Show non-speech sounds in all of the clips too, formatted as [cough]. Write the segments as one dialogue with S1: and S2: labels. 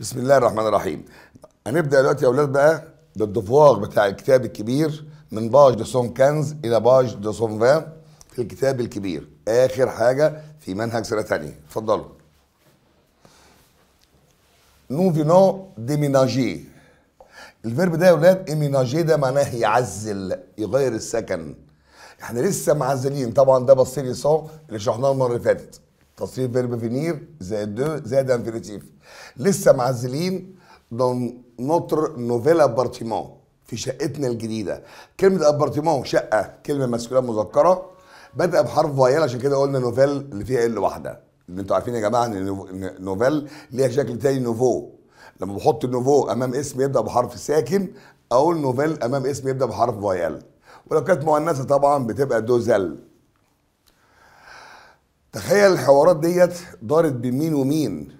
S1: بسم الله الرحمن الرحيم هنبدا دلوقتي يا اولاد بقى بالدفواغ بتاع الكتاب الكبير من باج دو سون كنز الى باج دو سون فان في الكتاب الكبير اخر حاجه في منهج سنه ثانيه اتفضلوا نو فينو ديميناجي الفيرب ده يا اولاد ايميناجي ده معناه يعزل يغير السكن احنا لسه معزلين طبعا ده بصيلي صو اللي شرحناه المره اللي فاتت تصريف فيرب فينير زائد دو زائد انفينيتيف لسه معزلين دون نوتر نوفيل ابارتيمون في شقتنا الجديده كلمه ابارتيمون شقه كلمه مسكوله مذكره بدأ بحرف فايل عشان كده قلنا نوفيل اللي فيها ال واحده اللي انتوا عارفين يا جماعه ان نوفيل ليها شكل تاني نوفو لما بحط النوفو امام اسم يبدا بحرف ساكن اقول نوفيل امام اسم يبدا بحرف فايل ولو كانت مؤنثه طبعا بتبقى دوزل تخيل الحوارات ديت دارت بمين ومين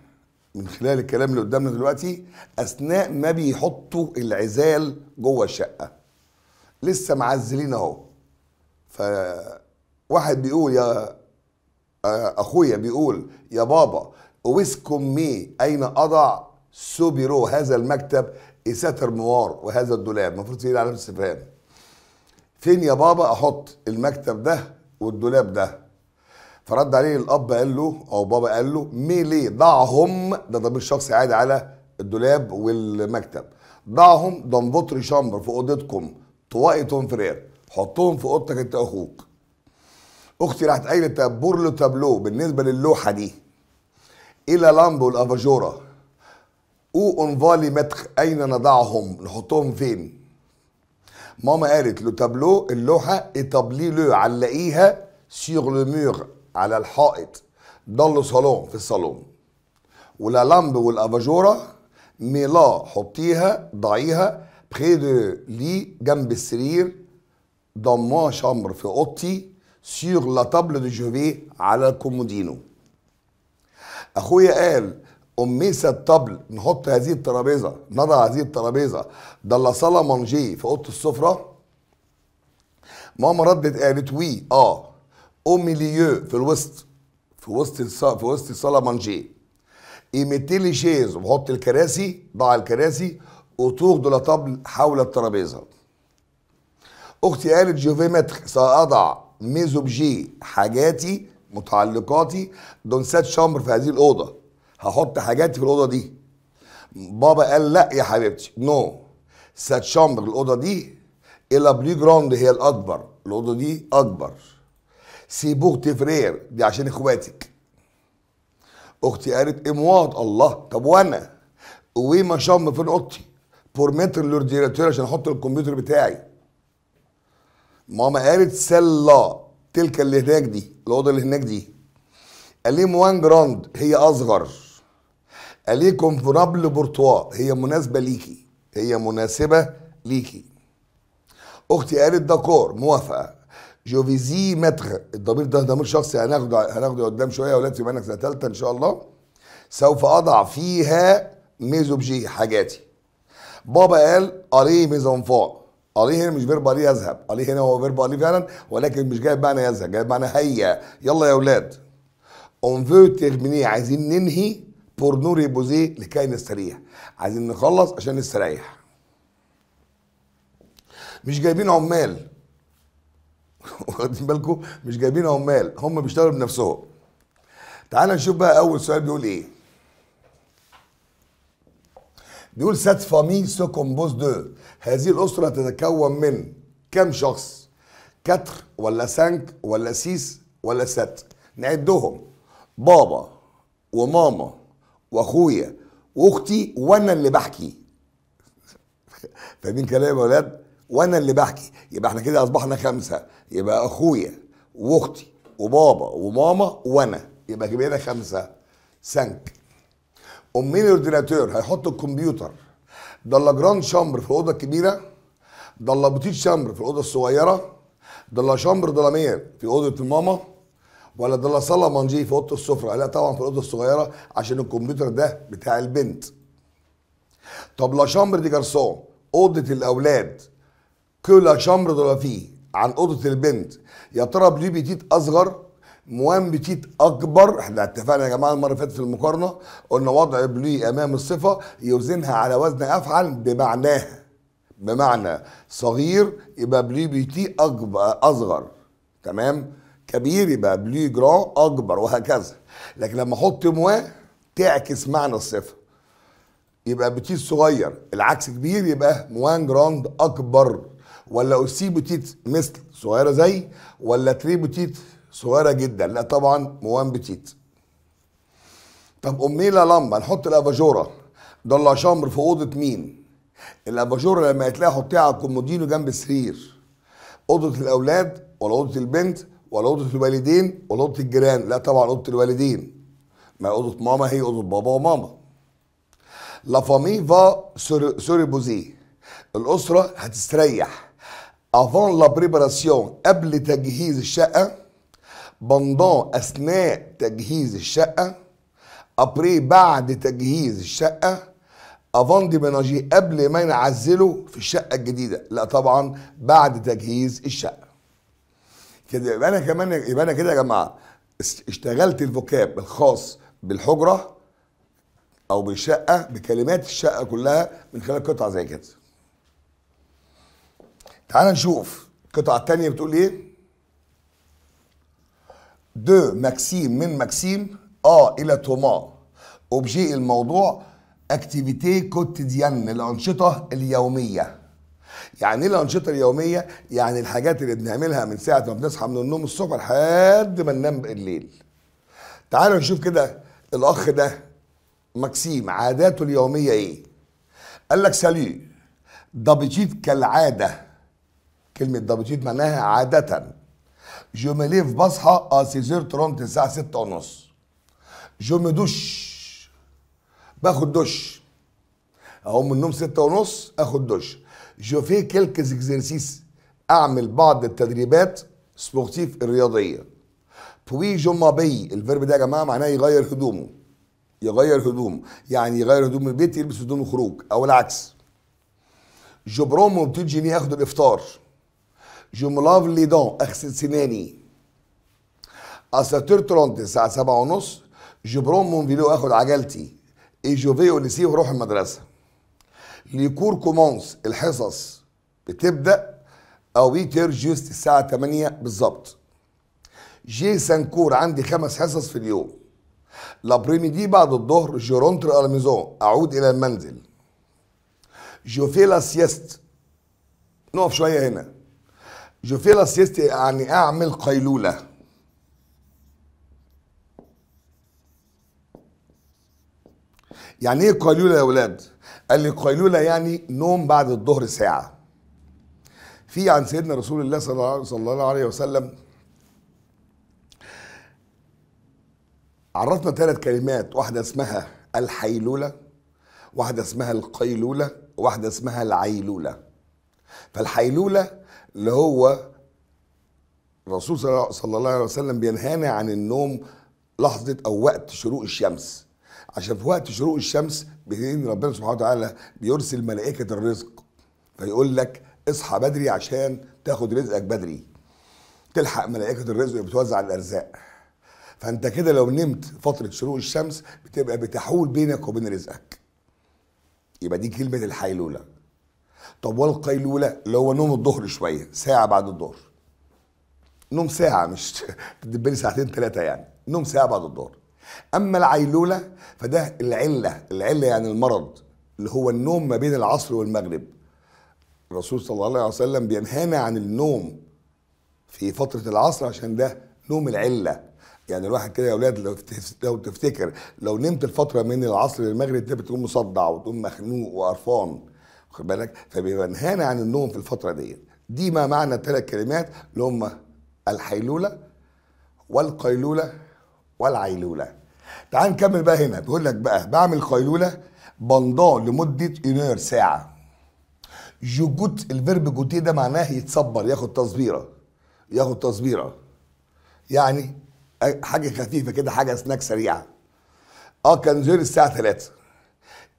S1: من خلال الكلام اللي قدامنا دلوقتي اثناء ما بيحطوا العزال جوه الشقه لسه معزلين اهو فواحد بيقول يا آه، اخويا بيقول يا بابا ويسكم مي اين اضع سوبيرو هذا المكتب ساتر موار وهذا الدولاب المفروض تقيل على استفهام فين يا بابا احط المكتب ده والدولاب ده فرد عليه الاب قال له او بابا قال له ميلي ضعهم ده ضمير شخصي عادي على الدولاب والمكتب ضعهم دنفوتري شامبر في اوضتكم طوائي توم فرير حطهم في اوضتك انت اخوك اختي راحت قايله تابور له تابلو بالنسبه للوحه دي الى لامبو الافاجورا او انفالي متخ اين نضعهم نحطهم فين ماما قالت لو تابلو اللوحه اتابلي لو علقيها سيغ لو مور على الحائط ضلوا صالون في الصالون ولا لامب والاباجوره ميلا حطيها ضعيها بخي دو لي جنب السرير ضما شمر في اوضتي سيغ لا طابل دو جوفي على الكومودينو اخويا قال أميسة الطبل نحط هذه الترابيزة نضع هذه الترابيزة ده لا صالة مانجي في أوضة السفرة ماما ردت قالت وي اه au milieu, في الوسط في وسط في وسط الصاله مانجيه يمتلي لي شيز وحط الكراسي ضع الكراسي اوتور دو لا طبل حول الترابيزه اختي قالت جوفيمتر ساضع ميزوبجي حاجاتي متعلقاتي دون سات شامبر في هذه الاوضه هحط حاجاتي في الاوضه دي بابا قال لا يا حبيبتي نو no. سات شامبر الاوضه دي الا بلي جراند هي الاكبر الاوضه دي اكبر سيبوك تفرير دي عشان اخواتك اختي قالت امواط الله طب وانا وي شاء الله فين اوضتي متر لورديراتور عشان احط الكمبيوتر بتاعي ماما قالت سلا تلك اللي هناك دي الاوضه اللي هناك دي قال موان جراند هي اصغر قال لي كونفورابل بورتوا هي مناسبه ليكي هي مناسبه ليكي اختي قالت داكور موافقه جوفيزي متر الضمير ده ضمير شخصي هناخده هناخده قدام شويه يا ولاد يبقى انك ثالثه ان شاء الله سوف اضع فيها ميزوبجي حاجاتي بابا قال اري ميزانفا اري هنا مش فيرب اري يذهب اري هنا هو فيرب اري فعلا ولكن مش جايب معنى يذهب جايب معنى هيا يلا يا اولاد اون فو تيرميني عايزين ننهي بور نوري بوزي لكي نستريح عايزين نخلص عشان نستريح مش جايبين عمال [laughs] واخدين بالكم مش جايبين عمال هم بيشتغلوا بنفسهم تعال نشوف بقى اول سؤال بيقول ايه بيقول سات فامي سو كومبوز دو هذه الاسره تتكون من كم شخص كتر ولا سانك ولا سيس ولا سات نعدهم بابا وماما واخويا واختي وانا اللي بحكي [laughs] فاهمين كلامي يا ولاد وانا اللي بحكي يبقى احنا كده اصبحنا خمسه يبقى اخويا واختي وبابا وماما وانا يبقى كبيرة خمسه سنك امين الاورديناتور هيحط الكمبيوتر ده جراند شامبر في الاوضه الكبيره ده بوتيت شامبر في الاوضه الصغيره ده لا شامبر دلامير في اوضه الماما ولا ده لا صاله مانجي في اوضه السفره لا طبعا في الاوضه الصغيره عشان الكمبيوتر ده بتاع البنت طب لا شامبر دي جرسون اوضه الاولاد كل شامبر فيه عن اوضه البنت يا ترى بليه بيتيت اصغر موان بتيت اكبر احنا اتفقنا يا جماعه المره اللي فاتت في المقارنه قلنا وضع بلي امام الصفه يوزنها على وزن افعل بمعناها بمعنى صغير يبقى بلي بيتي اكبر اصغر تمام كبير يبقى بلي جران اكبر وهكذا لكن لما احط موان تعكس معنى الصفه يبقى بتيت صغير العكس كبير يبقى موان جراند اكبر ولا اوسي بوتيت مثل صغيره زي ولا تري بوتيت صغيره جدا لا طبعا موان بوتيت طب امي لا لما نحط الافاجوره ده اللي شمر في اوضه مين الافاجوره لما تلاقيها حطيها على الكومودينو جنب السرير اوضه الاولاد ولا اوضه البنت ولا اوضه الوالدين ولا اوضه الجيران لا طبعا اوضه الوالدين ما اوضه ماما هي اوضه بابا وماما لا فامي فا سوري بوزي الاسره هتستريح افون لا préparation قبل تجهيز الشقة pendant أثناء تجهيز الشقة ابري بعد تجهيز الشقة دي ميناجي قبل ما نعزله في الشقة الجديدة لا طبعا بعد تجهيز الشقة كده يبقى انا كمان يبقى انا كده يا جماعه اشتغلت الفوكاب الخاص بالحجره او بالشقه بكلمات الشقه كلها من خلال قطعه زي كده تعال نشوف القطعة التانية بتقول ايه دو ماكسيم من ماكسيم اه الى توما اوبجي الموضوع اكتيفيتي كوتيديان الانشطه اليوميه يعني ايه الانشطه اليوميه يعني الحاجات اللي بنعملها من ساعه ما بنصحى من النوم الصبح لحد ما ننام بالليل تعال نشوف كده الاخ ده ماكسيم عاداته اليوميه ايه قال لك سالي دابجيت كالعاده كلمة دابوتيت معناها عادة جو جوميليف بصحى اسيزير ترونت الساعة ستة ونص جومي دوش باخد دوش اقوم من النوم ستة ونص اخد دوش جو في كيلكز اكزرسيس اعمل بعض التدريبات سبورتيف الرياضية بوي جو مابي الفيرب ده يا جماعة معناه يغير هدومه يغير هدومه يعني يغير هدوم البيت يلبس هدوم الخروج او العكس برومو بتيجي ليه اخد الافطار جو ملاف لي دون اغسل سناني اساتور ترونتي الساعه سبعة ونص جو مون مونفيلو اخد عجلتي اي جو فيو لسي واروح المدرسه ليكور كومونس الحصص بتبدا او تير جوست الساعه 8 بالظبط جي سانكور عندي خمس حصص في اليوم لابريمي دي بعد الظهر جورونتر الميزون اعود الى المنزل لا سيست نقف شويه هنا جو في يعني اعمل قيلوله يعني ايه قيلوله يا ولاد؟ قال لي قيلوله يعني نوم بعد الظهر ساعه. في عن سيدنا رسول الله صلى الله عليه وسلم عرفنا ثلاث كلمات واحده اسمها الحيلوله واحده اسمها القيلوله واحده اسمها العيلوله. فالحيلوله اللي هو الرسول صلى الله عليه وسلم بينهانا عن النوم لحظة أو وقت شروق الشمس عشان في وقت شروق الشمس بإذن ربنا سبحانه وتعالى بيرسل ملائكة الرزق فيقول لك اصحى بدري عشان تاخد رزقك بدري تلحق ملائكة الرزق بتوزع الأرزاق فأنت كده لو نمت فترة شروق الشمس بتبقى بتحول بينك وبين رزقك يبقى دي كلمة الحيلولة طب والقيلولة اللي هو نوم الظهر شوية ساعة بعد الظهر نوم ساعة مش تدبلي [laughs] ساعتين ثلاثة يعني نوم ساعة بعد الظهر أما العيلولة فده العلة العلة يعني المرض اللي هو النوم ما بين العصر والمغرب الرسول صلى الله عليه وسلم بينهانا عن النوم في فترة العصر عشان ده نوم العلة يعني الواحد كده يا اولاد لو لو تفتكر لو نمت الفتره من العصر للمغرب ده بتقوم مصدع وتقوم مخنوق وقرفان واخد بالك فبيبقى نهانا عن النوم في الفتره ديت دي ما معنى الثلاث كلمات اللي هم الحيلوله والقيلوله والعيلوله تعال نكمل بقى هنا بيقول لك بقى بعمل قيلوله بندان لمده انير ساعه جوجوت الفيرب جوتيه ده معناه يتصبر ياخد تصبيره ياخد تصبيره يعني حاجه خفيفه كده حاجه سناك سريعه اه كان زير الساعه 3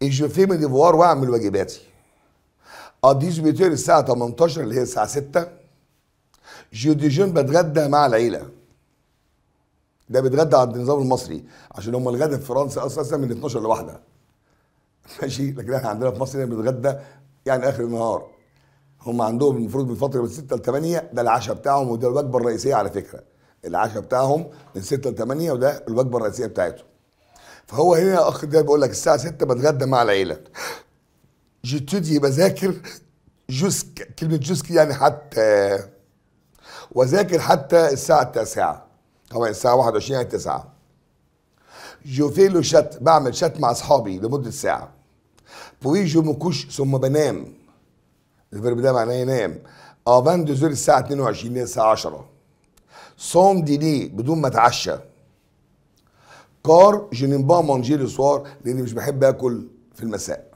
S1: اجي في ديفوار واعمل واجباتي اديز بيتير الساعة 18 اللي هي الساعة 6 جون بتغدى مع العيلة ده بيتغدى عند النظام المصري عشان هم الغدا في فرنسا اساسا من 12 لواحدة ماشي لكن احنا عندنا في مصر بنتغدى يعني اخر النهار هم عندهم المفروض من فتره من 6 ل 8 ده العشاء بتاعهم وده الوجبه الرئيسيه على فكره العشاء بتاعهم من 6 ل 8 وده الوجبه الرئيسيه بتاعتهم فهو هنا الاخ ده بيقول لك الساعه 6 بتغدى مع العيله جتودي بذاكر جوسك كلمة جوسك يعني حتى وذاكر حتى الساعة التاسعة طبعا الساعة 21 يعني 9 جوفيلو شات بعمل شات مع أصحابي لمدة ساعة بويجو مكوش ثم بنام الفيرب ده معناه ينام افان دوزور الساعة 22 الساعة 10 سون ديلي بدون ما اتعشى كار جنبا مانجي لو سوار لأني مش بحب آكل في المساء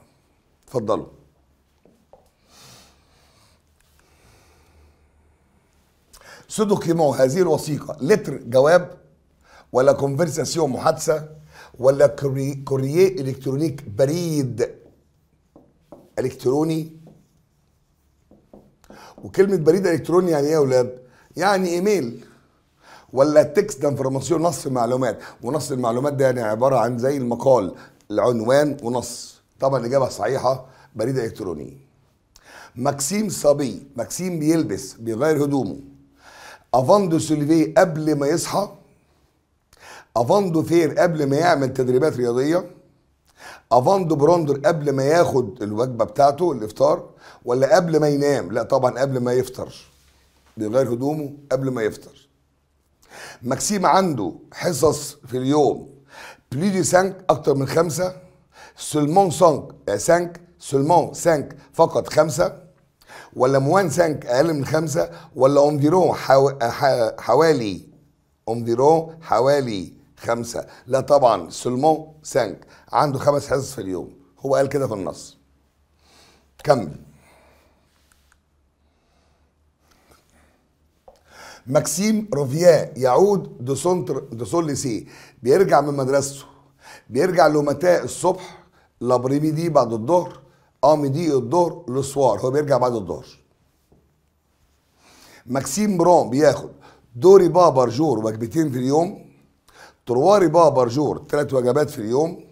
S1: اتفضلوا سو دوكيمون هذه الوثيقه لتر جواب ولا كونفرساسيون محادثه ولا كورييه الكترونيك بريد الكتروني وكلمه بريد الكتروني يعني ايه يا اولاد يعني ايميل ولا تكست انفورماسيون نص معلومات ونص المعلومات ده يعني عباره عن زي المقال العنوان ونص طبعا الاجابه الصحيحه بريد الكتروني ماكسيم صبي ماكسيم بيلبس بيغير هدومه افاندو سوليفيه قبل ما يصحى افاندو فير قبل ما يعمل تدريبات رياضيه افاندو بروندر قبل ما ياخد الوجبه بتاعته الافطار ولا قبل ما ينام لا طبعا قبل ما يفطر بيغير هدومه قبل ما يفطر ماكسيم عنده حصص في اليوم بليدي سانك اكتر من خمسه seulement سانك 5 seulement 5 فقط خمسة ولا موان 5 أقل من خمسة ولا أومديرون حوالي أومديرون حوالي خمسة لا طبعا سلمون 5 عنده خمس حصص في اليوم هو قال كده في النص كمل ماكسيم روفيا يعود دو سونتر دو سول سي بيرجع من مدرسته بيرجع لومتاء الصبح لابريمي دي بعد الظهر قامي دي الظهر لسوار هو بيرجع بعد الظهر ماكسيم برون بياخد دوري با برجور وجبتين في اليوم ترواري با برجور ثلاث وجبات في اليوم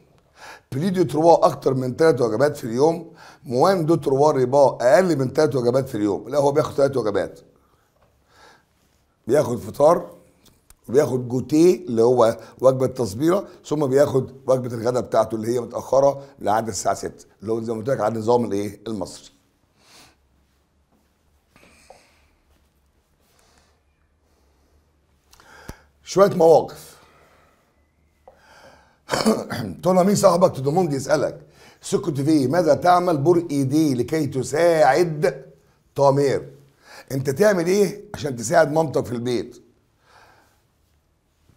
S1: بليديو تروا اكتر من ثلاث وجبات في اليوم موان دو تروا ريبا اقل من ثلاث وجبات في اليوم لا هو بياخد ثلاث وجبات بياخد فطار وبياخد جوتيه اللي هو وجبه تصبيره ثم بياخد وجبه الغداء بتاعته اللي هي متاخره لعند الساعه 6 اللي هو زي ما قلت لك على النظام الايه المصري شويه مواقف تقول [coughs] مين صاحبك تدوموند يسالك سكت في ماذا تعمل بر ايدي لكي تساعد طامير انت تعمل ايه عشان تساعد مامتك في البيت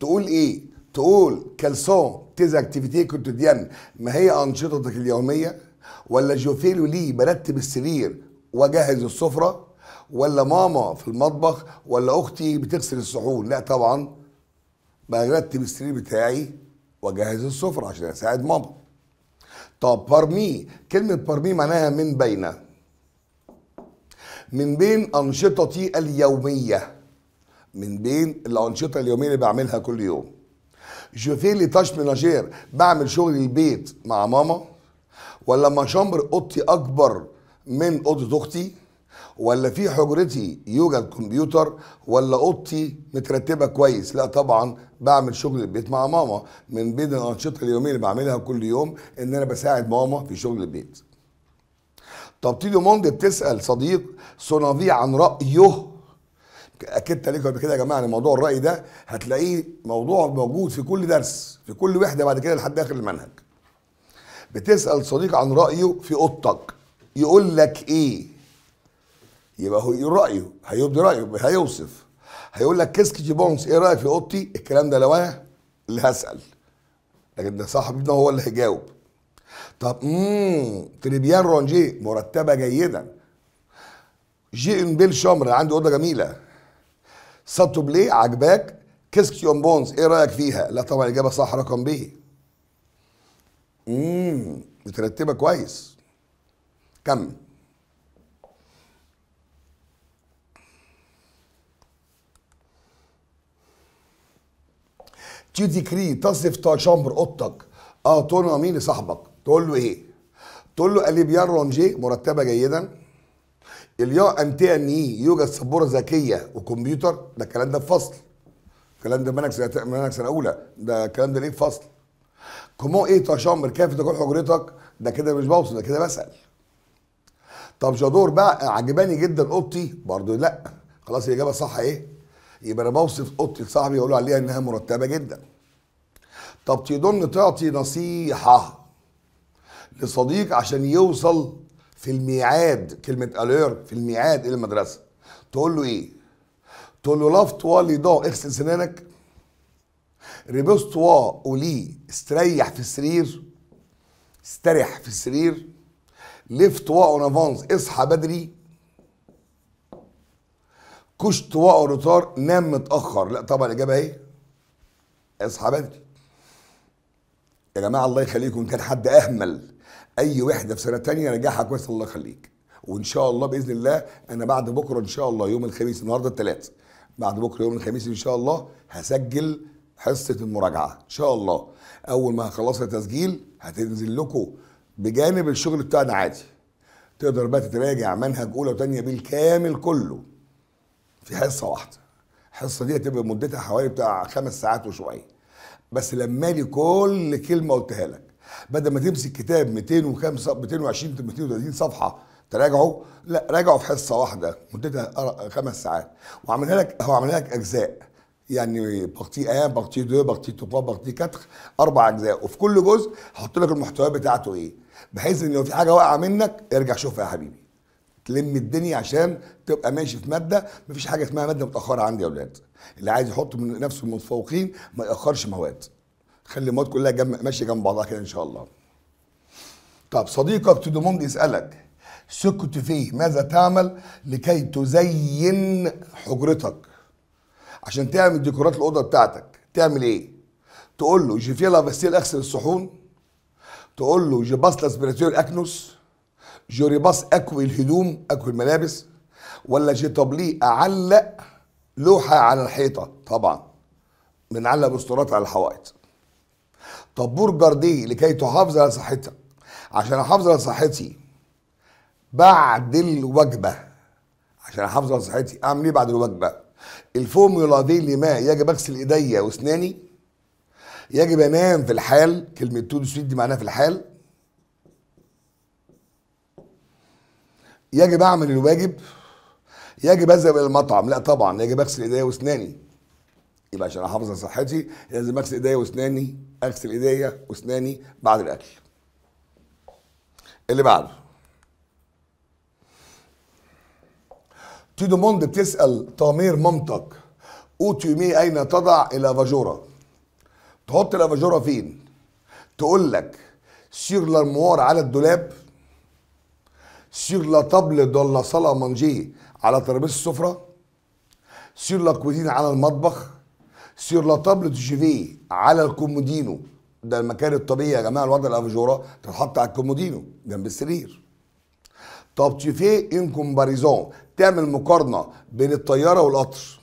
S1: تقول ايه تقول كالسون تيز اكتيفيتي كوتيديان ما هي انشطتك اليوميه ولا جوفيلو لي برتب السرير واجهز السفره ولا ماما في المطبخ ولا اختي بتغسل الصحون لا طبعا برتب السرير بتاعي واجهز السفره عشان اساعد ماما طب بارمي كلمه بارمي معناها من بين من بين انشطتي اليوميه من بين الانشطه اليوميه اللي بعملها كل يوم جو في لي تاش ميناجير بعمل شغل البيت مع ماما ولا ما شمر اوضتي اكبر من اوضه اختي ولا في حجرتي يوجد كمبيوتر ولا اوضتي مترتبه كويس لا طبعا بعمل شغل البيت مع ماما من بين الانشطه اليوميه اللي بعملها كل يوم ان انا بساعد ماما في شغل البيت طب تيدو موند بتسال صديق سونافي عن رايه اكدت عليكم قبل كده يا جماعه ان موضوع الراي ده هتلاقيه موضوع موجود في كل درس في كل وحده بعد كده لحد اخر المنهج بتسال صديق عن رايه في اوضتك يقول لك ايه يبقى هو يقول رايه هيبدي رايه هيوصف هيقول لك كيسك جيبونس ايه رايك في اوضتي الكلام ده لو انا اللي هسال لكن ده صاحبنا هو اللي هيجاوب طب امم تريبيان رونجيه مرتبه جيده جي ان بيل شمر عنده اوضه جميله ساتو بلي عجباك كيسكس يوم بونز ايه رايك فيها لا طبعا الاجابه صح رقم بي. امم مترتبه كويس كم تيدي كري تصف شامبر اوضتك اه تونو مين صاحبك تقول له ايه تقول له بيان رونجي مرتبه جيدا اليا ان اي يوجد سبورة ذكية وكمبيوتر ده الكلام ده في فصل الكلام ده منك سنة منهج سنة أولى ده الكلام ده ليه في فصل كومو إيه تشامبر كيف تكون حجرتك ده كده مش بوصل ده كده بسأل طب جادور بقى عجباني جدا اوضتي برضه لا خلاص الاجابه صح ايه يبقى انا بوصف اوضتي لصاحبي واقول عليها انها مرتبه جدا طب تظن تعطي نصيحه لصديق عشان يوصل في الميعاد كلمه الير في الميعاد الى المدرسه تقول له ايه تقول له لاف توا لي دو اغسل سنانك ريبوس توا اولي استريح في السرير استريح في السرير ليف توا اون افونس اصحى بدري كوش توا اون روتار نام متاخر لا طبعا الاجابه ايه اصحى بدري يا جماعه الله يخليكم كان حد اهمل اي وحده في سنه تانية نجاحها كويس الله يخليك وان شاء الله باذن الله انا بعد بكره ان شاء الله يوم الخميس النهارده الثلاث بعد بكره يوم الخميس ان شاء الله هسجل حصه المراجعه ان شاء الله اول ما هخلصها تسجيل هتنزل لكم بجانب الشغل بتاعنا عادي تقدر بقى تتراجع منهج اولى وثانيه بالكامل كله في حصه واحده الحصه دي هتبقى مدتها حوالي بتاع خمس ساعات وشويه بس لما لي كل كلمه قلتها لك بدل ما تمسك كتاب 205 220 230 صفحه تراجعه لا راجعه في حصه واحده مدتها خمس ساعات وعملها لك هو عملها لك اجزاء يعني بارتي 1 بارتي دو بارتي تو بارتي كاتر اربع اجزاء وفي كل جزء حط لك المحتوى بتاعته ايه بحيث ان لو في حاجه واقعه منك ارجع شوفها يا حبيبي تلم الدنيا عشان تبقى ماشي في ماده مفيش حاجه اسمها ماده متاخره عندي يا اولاد اللي عايز يحط من نفسه المتفوقين ما ياخرش مواد خلي المواد كلها جم... ماشيه جنب بعضها كده ان شاء الله طب صديقك تودوموند يسالك سكت فيه ماذا تعمل لكي تزين حجرتك عشان تعمل ديكورات الاوضه بتاعتك تعمل ايه تقول له جيفيلا فاستيل اغسل الصحون تقول له باس لاسبيراتور اكنوس باس اكوي الهدوم اكوي الملابس ولا جي طابلي اعلق لوحه على الحيطه طبعا بنعلق بوسترات على الحوائط طابور جردي لكي تحافظ على صحتها عشان احافظ على صحتي بعد الوجبه عشان احافظ على صحتي اعمل ايه بعد الوجبه الفورمولا دي ما يجب اغسل ايديا واسناني يجب انام في الحال كلمه تو سويت دي معناها في الحال يجب اعمل الواجب يجب اذهب الى المطعم لا طبعا يجب اغسل ايديا واسناني يبقى عشان احافظ على صحتي لازم اغسل ايديا واسناني اغسل ايديا واسناني بعد الاكل اللي بعده تيدوموند بتسال طامير مامتك مي اين تضع الافاجوره تحط الافاجوره فين تقول لك سير لارموار على الدولاب سير لا طابل دولا صلا مانجي على ترابيزه السفره سير لا كوزين على المطبخ سير لا تابلو جيفي على الكومودينو ده المكان الطبيعي يا جماعه الوضع الافجوره تتحط على الكومودينو جنب السرير طب تيفي ان كومباريزون تعمل مقارنه بين الطياره والقطر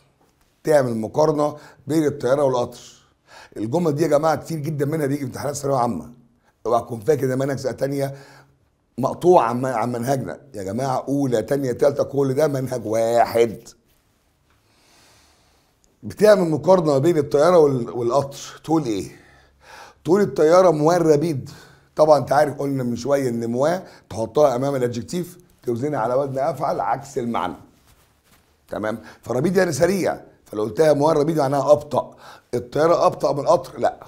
S1: تعمل مقارنه بين الطياره والقطر الجمله دي يا جماعه كتير جدا منها بيجي في امتحانات ثانويه عامه اوعى تكون فاكر ده منهج سنه ثانيه مقطوع عن منهجنا يا جماعه اولى ثانيه ثالثه كل ده منهج واحد بتعمل مقارنه ما بين الطياره والقطر تقول ايه؟ تقول الطياره مواه الربيد طبعا انت عارف قلنا من شويه ان مواه تحطها امام الادجكتيف توزنها على وزن افعل عكس المعنى تمام فربيد يعني سريع فلو قلتها مواه الربيد معناها ابطا الطياره ابطا من القطر لا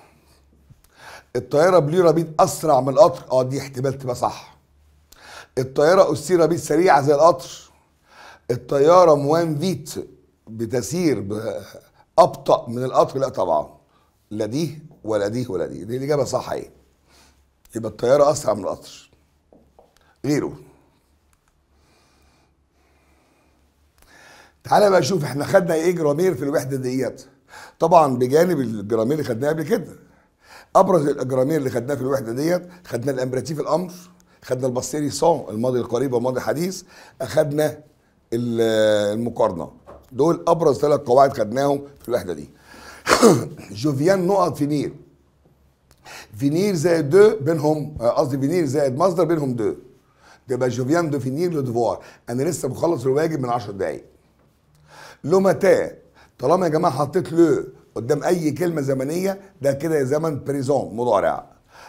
S1: الطياره بلي ربيد اسرع من القطر اه دي احتمال تبقى صح الطياره اسيره ربيد سريعه زي القطر الطياره موان فيت بتسير ابطا من القطر لا طبعا لا دي ولا دي ولا دي دي الاجابه صح ايه يبقى الطياره اسرع من القطر غيره تعالى بقى نشوف احنا خدنا ايه جرامير في الوحده ديت طبعا بجانب الجرامير اللي خدناها قبل كده ابرز الاجرامير اللي خدناها في الوحده ديت خدنا الامبراتيف الامر خدنا الباستيري سون الماضي القريب والماضي الحديث اخدنا المقارنه دول ابرز ثلاث قواعد خدناهم في الوحده دي [coughs] جوفيان نقط فينير فينير زائد دو بينهم آه، قصدي فينير زائد مصدر بينهم دو تبقى جوفيان دو فينير لو ديفوار انا لسه بخلص الواجب من 10 دقايق لو متى طالما يا جماعه حطيت لو قدام اي كلمه زمنيه ده كده زمن بريزون مضارع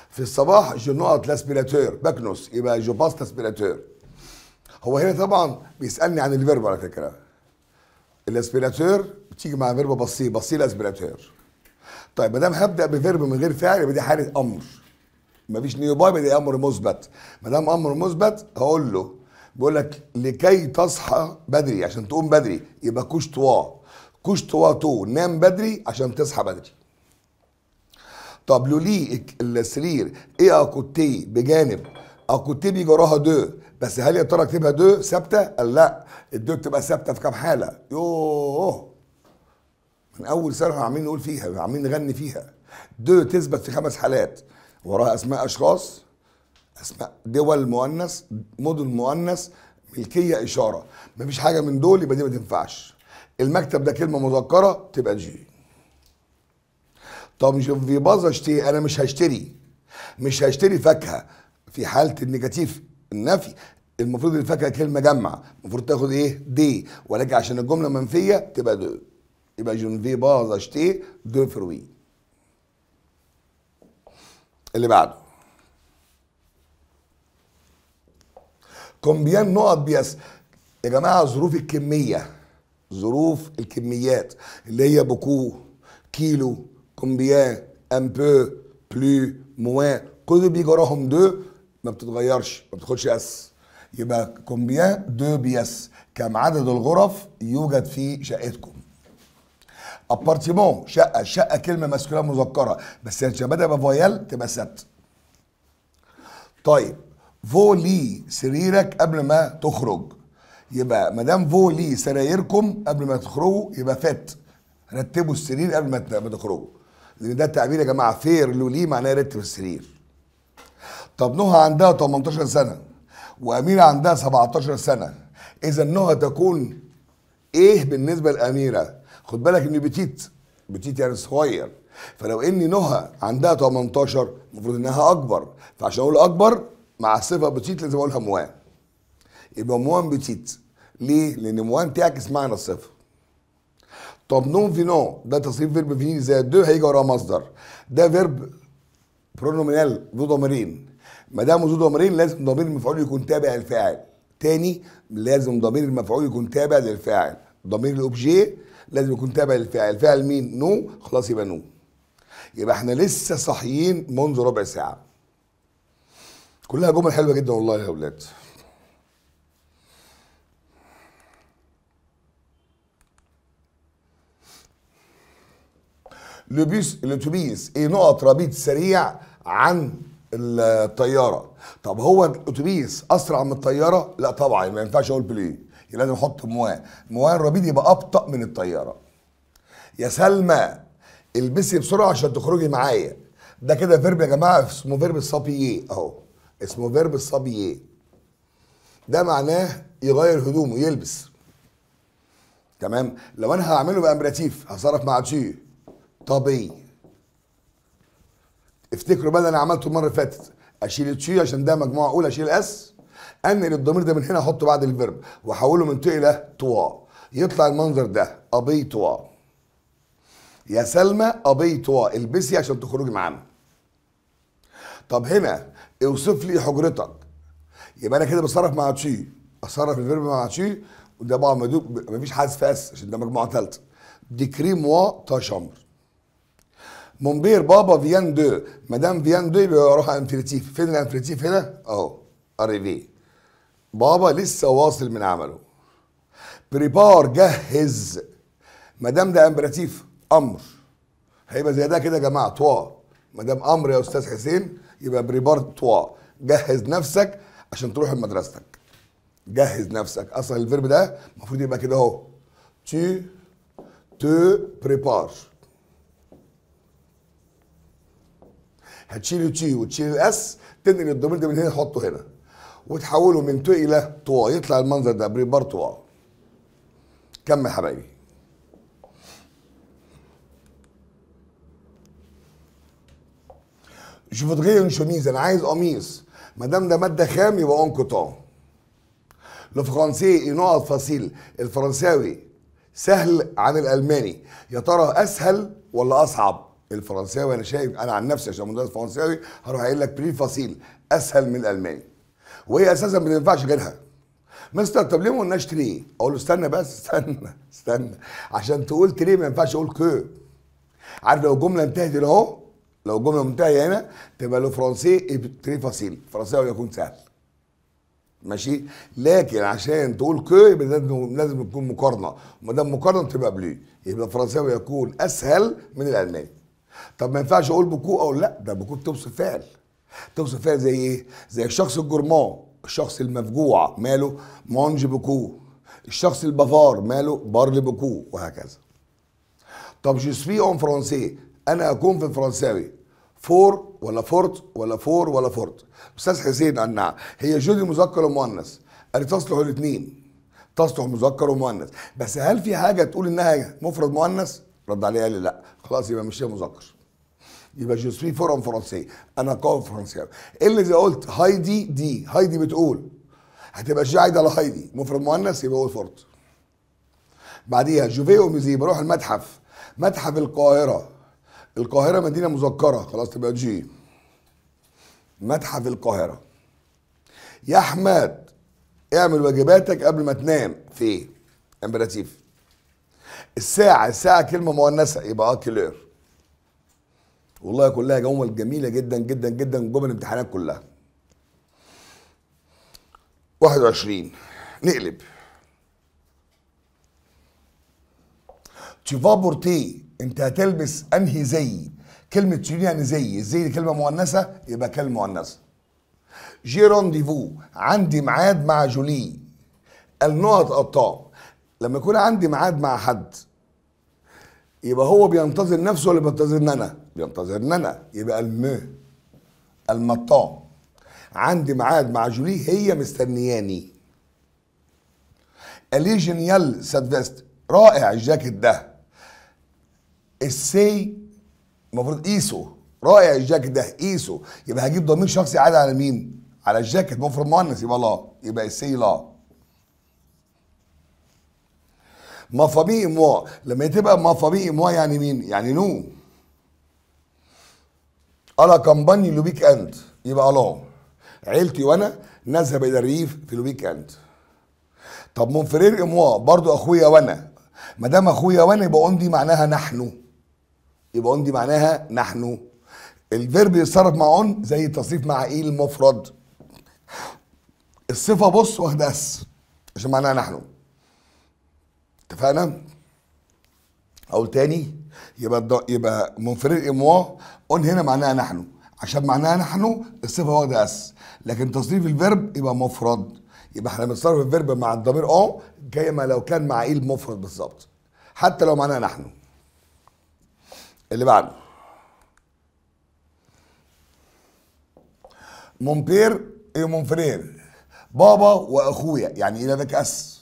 S1: في الصباح جو نقط لاسبيراتور بكنس يبقى جو باست اسبيراتور هو هنا طبعا بيسالني عن الفيرب على فكره الاسبيراتور بتيجي مع فيرب بصيه بصيه الاسبيراتور طيب ما دام هبدا بفيرب من غير فعل يبقى دي حاله امر ما فيش نيو باي دي امر مثبت ما دام امر مثبت هقول له بيقول لك لكي تصحى بدري عشان تقوم بدري يبقى كوش توا كوش توا تو نام بدري عشان تصحى بدري طب لو لي السرير ايه اكوتي بجانب اكوتي بيجي وراها دو بس هل يا ترى اكتبها دو ثابته؟ قال لا الدو بتبقى ثابته في كام حاله يوه من اول سنه عاملين نقول فيها عاملين نغني فيها دو تثبت في خمس حالات وراها اسماء اشخاص اسماء دول مؤنث مدن مؤنث ملكيه اشاره مفيش حاجه من دول يبقى دي ما تنفعش المكتب ده كلمه مذكره تبقى جي طب مش في باظ اشتري انا مش هشتري مش هشتري فاكهه في حاله النيجاتيف النفي المفروض الفاكهه كلمه جمع المفروض تاخد ايه دي ولكن عشان الجمله منفيه تبقى دو يبقى جونفي باز اشتي دو فروي اللي بعده كومبيان نقط بيس يا جماعه ظروف الكميه ظروف الكميات اللي هي بوكو كيلو كومبيان ان بو بلو موان كل دول بيجي وراهم دو ما بتتغيرش ما بتاخدش اس يبقى كومبيان دو بياس كم عدد الغرف يوجد في شقتكم ابارتيمون شقه الشقه كلمه ماسكولين مذكره بس هتبدا بفايال تبقى ست طيب فو لي سريرك قبل ما تخرج يبقى ما دام فو لي سرايركم قبل ما تخرجوا يبقى فات رتبوا السرير قبل ما تخرجوا لان ده التعبير يا جماعه فير لولي معناه رتب السرير طب نهى عندها 18 سنه واميره عندها 17 سنه اذا نهى تكون ايه بالنسبه لاميره خد بالك ان بتيت بتيت يعني صغير فلو ان نهى عندها 18 المفروض انها اكبر فعشان اقول اكبر مع الصفه بتيت لازم اقولها موان يبقى موان بتيت ليه؟ لان موان تعكس معنى الصفه طب نون في نو ده تصريف فيرب فيني زي دو هيجي وراه مصدر ده فيرب برونومينال ذو ضميرين ما دام وجود ضميرين لازم ضمير المفعول يكون تابع للفاعل تاني لازم ضمير المفعول يكون تابع للفاعل ضمير الاوبجيه لازم يكون تابع للفاعل الفاعل مين نو خلاص يبقى نو يبقى احنا لسه صاحيين منذ ربع ساعه كلها جمل حلوه جدا والله يا اولاد لوبيس الاتوبيس ايه نقط ربيط سريع عن الطياره طب هو الاتوبيس اسرع من الطياره لا طبعا ما ينفعش اقول بليه لازم احط مواه مواه ربيد يبقى ابطا من الطياره يا سلمى البسي بسرعه عشان تخرجي معايا ده كده فيرب يا جماعه اسمه فيرب الصبييه اهو اسمه فيرب الصبييه ده معناه يغير هدومه يلبس تمام لو انا هعمله بامبراتيف هصرف مع تي طبي افتكروا بقى اللي انا عملته المره اللي فاتت اشيل تشي عشان ده مجموعه اولى اشيل اس انقل الضمير ده من هنا احطه بعد الفيرب واحوله من تو الى توا يطلع المنظر ده ابي توا يا سلمى ابي توا البسي عشان تخرجي معانا طب هنا اوصف لي حجرتك يبقى انا كده بصرف مع تشي اصرف الفيرب مع تشي وده بقى مدوب مفيش حذف اس عشان ده مجموعه ثالثه دي كريم وا تا شمر مونبير بابا فيان دو مدام فيان دو يبقى اروح انفريتيف فين الانفريتيف هنا اهو اريفي بابا لسه واصل من عمله بريبار جهز مدام ده امبراتيف امر هيبقى زي ده كده يا جماعه طوا مدام امر يا استاذ حسين يبقى بريبار طوا جهز نفسك عشان تروح مدرستك جهز نفسك اصلا الفيرب ده المفروض يبقى كده اهو تي تو بريبار هتشيلوا تي وتشيلوا اس تنقل الضمير ده من هنا تحطه هنا وتحوله من تو الى تو يطلع المنظر ده بريبار توا كمل حبايبي شوف تغير une انا عايز قميص ما دام ده ماده خام يبقى اون كوتون لو فرونسي نقط فصيل الفرنساوي سهل عن الالماني يا ترى اسهل ولا اصعب الفرنساوي انا شايف انا عن نفسي عشان مدرس فرنساوي هروح قايل لك بري فاسيل اسهل من الالماني وهي اساسا ما ينفعش غيرها مستر طب ليه ما قلناش تري؟ اقول له استنى بس استنى استنى عشان تقول تري ما ينفعش اقول كو عارف لو الجمله انتهت هنا اهو لو الجمله منتهيه هنا تبقى لو فرنسي تري فاسيل فرنساوي يكون سهل ماشي لكن عشان تقول كو يبقى لازم لازم تكون مقارنه وما دام مقارنه تبقى بلي يبقى الفرنساوي يكون اسهل من الالماني طب ما ينفعش اقول بكو او لا ده بكو بتوصف فعل توصف فعل زي ايه زي الشخص الجرمان الشخص المفجوع ماله مونج بكو الشخص البافار ماله بارل بكو وهكذا طب جو سوي اون فرونسي انا اكون في الفرنساوي فور ولا فورت ولا فور ولا فورت استاذ حسين نعم هي جودي مذكر ومؤنث قال تصلح الاثنين تصلح مذكر ومؤنث بس هل في حاجه تقول انها مفرد مؤنث رد عليه قال لي لا خلاص يبقى مش مذكر يبقى جوسبي فورم فرنسيه انا قوي فرنساوي إيه اللي زي قلت هايدي دي هايدي بتقول هتبقى جايد على هايدي مفرد مؤنث يبقى فورت بعديها جوفي وميزي بروح المتحف متحف القاهره القاهره مدينه مذكره خلاص تبقى جي متحف القاهره يا احمد اعمل واجباتك قبل ما تنام في امبراتيف الساعة الساعة كلمة مؤنثة يبقى اه كلير والله كلها جمل جميلة جدا جدا جدا جمل الامتحانات كلها 21 نقلب تشيفا بورتي انت هتلبس انهي زي كلمة تشيفا يعني زي الزي دي كلمة مؤنثة يبقى كلمة مؤنثة جي رونديفو عندي ميعاد مع جولي النقط اتقطع لما يكون عندي ميعاد مع حد يبقى هو بينتظر نفسه ولا بينتظرني انا؟ بينتظرني انا يبقى الم المطام عندي ميعاد مع جولي هي مستنياني اليجينيال سادفيست رائع الجاكيت ده السي المفروض ايسو رائع الجاكيت ده ايسو يبقى هجيب ضمير شخصي عادي على مين؟ على الجاكيت مفروض مؤنث يبقى لا يبقى السي لا ما مفابي اموا لما تبقى ما مفابي اموا يعني مين يعني نو الا كمباني لويك اند يبقى الله عيلتي وانا نذهب الى الريف في الويك اند طب مونفرير اموا برضو اخويا وانا ما دام اخويا وانا يبقى اون دي معناها نحن يبقى اون دي معناها نحن الفيرب يتصرف مع اون زي التصريف مع ايه المفرد الصفه بص واخده اس عشان معناها نحن اتفقنا اقول تاني يبقى يبقى منفرد اموا اون هنا معناها نحن عشان معناها نحن الصفه واخده اس لكن تصريف الفيرب يبقى مفرد يبقى احنا بنصرف الفيرب مع الضمير اون ما لو كان مع ايه المفرد بالظبط حتى لو معناها نحن اللي بعده مونبير ايه مونفرير بابا واخويا يعني ايه لا اس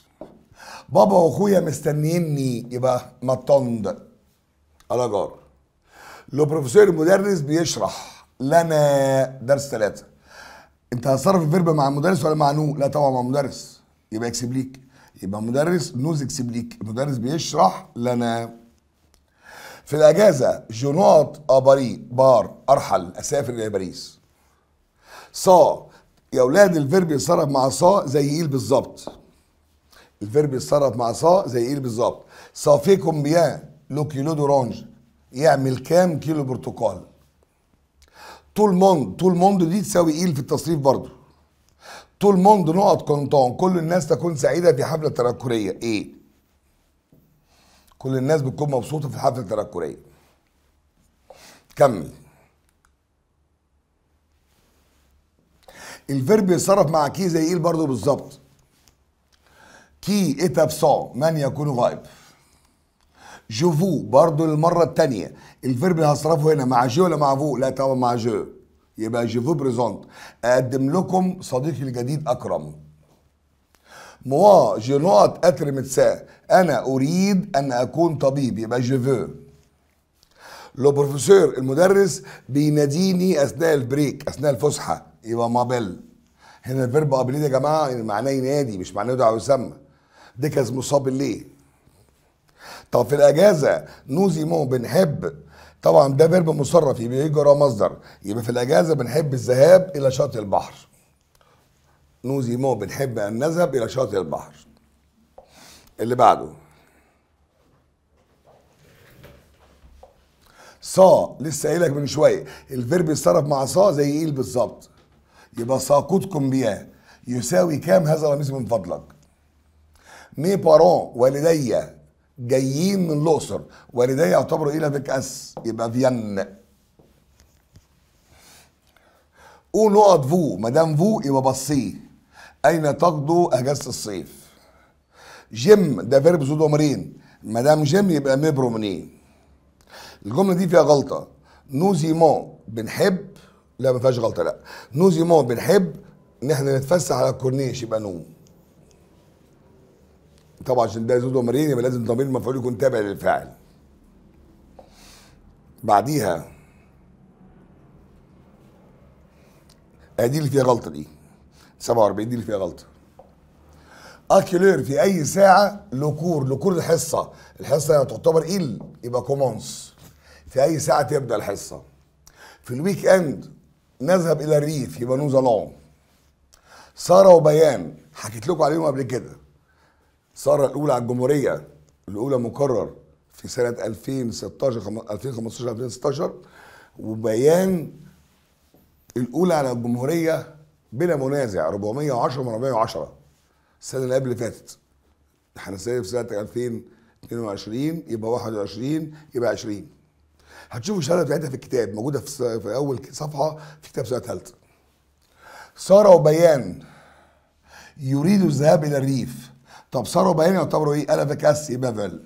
S1: بابا واخويا مستنيني يبقى مطند على جار لو بروفيسور المدرس بيشرح لنا درس ثلاثة انت هتصرف الفيرب مع المدرس ولا مع نو لا طبعا مع المدرس يبقى يكسب ليك يبقى مدرس نوز يكسب ليك المدرس بيشرح لنا في الاجازة جونات اباري بار ارحل اسافر الى باريس صا يا اولاد الفيرب يتصرف مع صا زي ايه بالظبط الفيرب بيتصرف مع صا زي ايه بالظبط صافي كومبيان لو كيلو دورانج يعمل كام كيلو برتقال طول موند طول موند دي تساوي ايه في التصريف برضه طول موند نقط كونتون كل الناس تكون سعيده في حفله تنكريه ايه كل الناس بتكون مبسوطه في الحفله التنكريه كمل الفيرب بيتصرف مع كي زي ايه برضه بالظبط كي est absent من يكون غائب جو فو برضو المرة الثانية الفيرب اللي هصرفه هنا مع جو ولا مع فو؟ لا طبعا مع جو يبقى جو فو بريزونت أقدم لكم صديقي الجديد أكرم موا جو نوت أتر متسا أنا أريد أن أكون طبيب يبقى جو فو لو بروفيسور المدرس بيناديني أثناء البريك أثناء الفسحة يبقى مابل هنا الفيرب أبليد يا جماعة معناه ينادي مش معناه يدعو يسمى ديكاز مصاب ليه طب في الاجازه نوزي مو بنحب طبعا ده فيرب مصرف يبقى يجرى وراه مصدر يبقى في الاجازه بنحب الذهاب الى شاطئ البحر نوزي مو بنحب ان نذهب الى شاطئ البحر اللي بعده صا لسه قايلك من شويه الفيرب يتصرف مع صا زي ايه بالظبط يبقى ساقطكم بياه يساوي كام هذا رميز من فضلك مي بارون والدي جايين من الاقصر والدي يعتبروا الى اس يبقى فيان او نقط فو مدام فو يبقى بصيه اين تقضوا اجازه الصيف جيم ده فيرب زود امرين مدام جيم يبقى مي منين الجمله دي فيها غلطه نوزيمون بنحب لا ما فيهاش غلطه لا نوزيمون بنحب ان احنا نتفسح على الكورنيش يبقى نوم طبعا عشان ده يزود امرين يبقى لازم ضمير المفعول يكون تابع للفاعل بعديها آه، دي اللي فيها غلطه دي 47 دي اللي فيها غلطه اكيلير في اي ساعه لكور لكور الحصه الحصه يعني تعتبر ايه يبقى كومونس في اي ساعه تبدا الحصه في الويك اند نذهب الى الريف يبقى نوزالون ساره وبيان حكيت لكم عليهم قبل كده سارة الاولى على الجمهوريه الاولى مقرر في سنه 2016 2015 2016 وبيان الاولى على الجمهوريه بلا منازع 410 من 410 السنه اللي قبل اللي فاتت الحنسيه في سنه 2022 يبقى 21 يبقى 20 هتشوفوا الشهاده بتاعتها في الكتاب موجوده في, في اول صفحه في كتاب سنه ثالثه ساره وبيان يريد الذهاب الى الريف طب صاروا بيان يعتبروا ايه؟ الافيكاسي بافل